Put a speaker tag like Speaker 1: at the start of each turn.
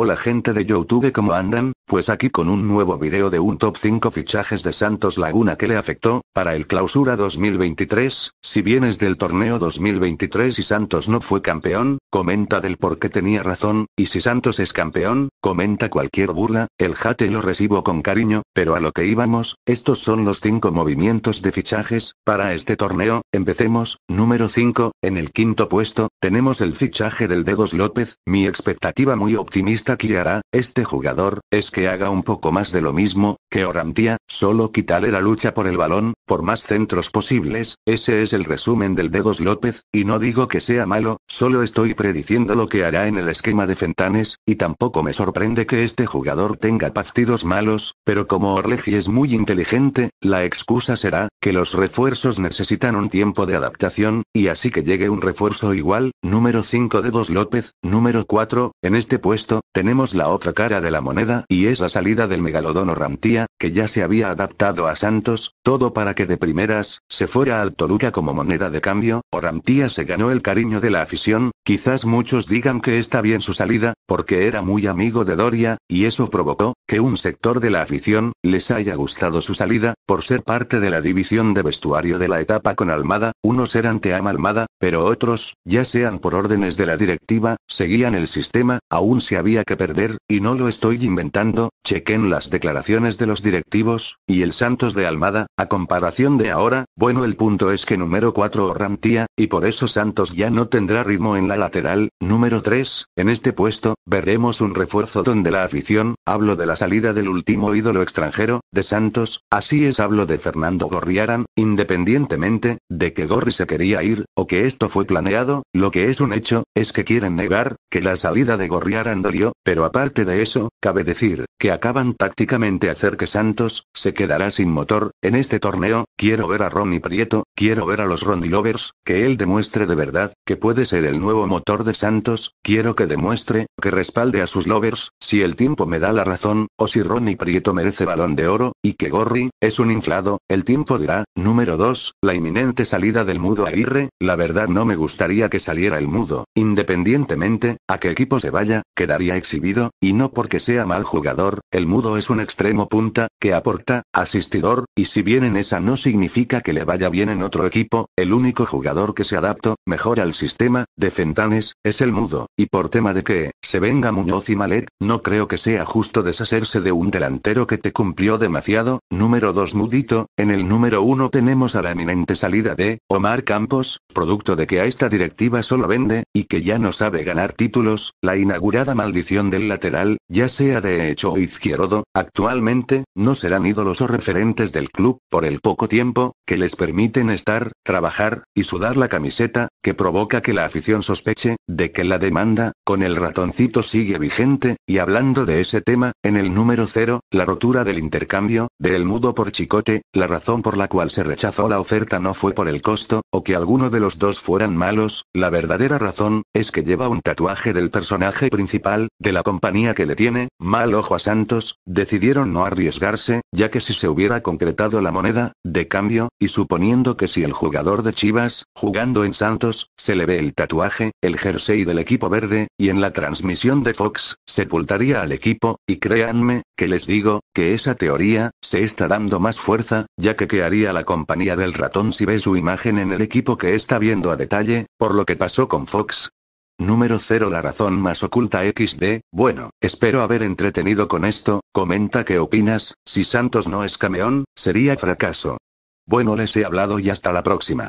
Speaker 1: Hola gente de Youtube, ¿cómo andan? Pues aquí con un nuevo video de un top 5 fichajes de Santos Laguna que le afectó, para el clausura 2023, si vienes del torneo 2023 y Santos no fue campeón, comenta del por qué tenía razón, y si Santos es campeón, comenta cualquier burla, el jate lo recibo con cariño, pero a lo que íbamos, estos son los 5 movimientos de fichajes, para este torneo, empecemos, número 5, en el quinto puesto, tenemos el fichaje del Dedos López, mi expectativa muy optimista que hará, este jugador, es que que haga un poco más de lo mismo, que Orantía, solo quitarle la lucha por el balón, por más centros posibles, ese es el resumen del Dedos López, y no digo que sea malo, solo estoy prediciendo lo que hará en el esquema de Fentanes, y tampoco me sorprende que este jugador tenga partidos malos, pero como Orlegi es muy inteligente, la excusa será, que los refuerzos necesitan un tiempo de adaptación, y así que llegue un refuerzo igual, número 5 Dedos López, número 4, en este puesto, tenemos la otra cara de la moneda y es la salida del megalodón Ramtía, que ya se había adaptado a Santos, todo para que de primeras, se fuera al Toluca como moneda de cambio, Ramtía se ganó el cariño de la afición, quizás muchos digan que está bien su salida, porque era muy amigo de Doria, y eso provocó, que un sector de la afición, les haya gustado su salida, por ser parte de la división de vestuario de la etapa con Almada, unos eran Team Almada, pero otros, ya sean por órdenes de la directiva, seguían el sistema, aún si había que perder, y no lo estoy inventando, chequen las declaraciones de los directivos, y el Santos de Almada, a comparación de ahora, bueno el punto es que número 4 Ramtía, y por eso Santos ya no tendrá ritmo en la lateral, número 3, en este puesto, veremos un refuerzo donde la afición, hablo de la salida del último ídolo extranjero, de Santos, así es hablo de Fernando Gorriarán, independientemente, de que Gorri se quería ir, o que esto fue planeado, lo que es un hecho, es que quieren negar, que la salida de Gorriarán dolió, pero aparte de eso, cabe decir, que acaban tácticamente hacer que Santos, se quedará sin motor, en este torneo, quiero ver a Ronnie Prieto, quiero ver a los Ronnie Lovers, que él demuestre de verdad, que puede ser el nuevo motor de Santos, quiero que demuestre, que respalde a sus Lovers, si el tiempo me da la razón, o si Ronnie Prieto merece balón de oro, y que Gorri, es un inflado, el tiempo dirá. Número 2, la inminente salida del mudo Aguirre, la verdad no me gustaría que saliera el mudo, independientemente, a qué equipo se vaya, quedaría exhibido, y no porque sea mal jugador, el mudo es un extremo punta, que aporta, asistidor, y si bien en esa no significa que le vaya bien en otro equipo, el único jugador que se adaptó, mejor al sistema, de Fentanes, es el mudo, y por tema de que, se venga Muñoz y Malet, no creo que sea justo deshacer de un delantero que te cumplió demasiado, número 2 mudito, en el número 1 tenemos a la eminente salida de, Omar Campos, producto de que a esta directiva solo vende, y que ya no sabe ganar títulos, la inaugurada maldición del lateral, ya sea de hecho o izquierdo, actualmente, no serán ídolos o referentes del club, por el poco tiempo, que les permiten estar, trabajar, y sudar la camiseta, que provoca que la afición sospeche, de que la demanda, con el ratoncito sigue vigente, y hablando de ese tema, en el número 0, la rotura del intercambio, del Mudo por Chicote, la razón por la cual se rechazó la oferta no fue por el costo, o que alguno de los dos fueran malos, la verdadera razón, es que lleva un tatuaje del personaje principal, de la compañía que le tiene, mal ojo a Santos, decidieron no arriesgarse, ya que si se hubiera concretado la moneda, de cambio, y suponiendo que si el jugador de Chivas, jugando en Santos, se le ve el tatuaje, el jersey del equipo verde, y en la transmisión de Fox, sepultaría al equipo, y crea que les digo, que esa teoría, se está dando más fuerza, ya que qué haría la compañía del ratón si ve su imagen en el equipo que está viendo a detalle, por lo que pasó con Fox. Número 0 La razón más oculta XD, bueno, espero haber entretenido con esto, comenta qué opinas, si Santos no es cameón, sería fracaso. Bueno les he hablado y hasta la próxima.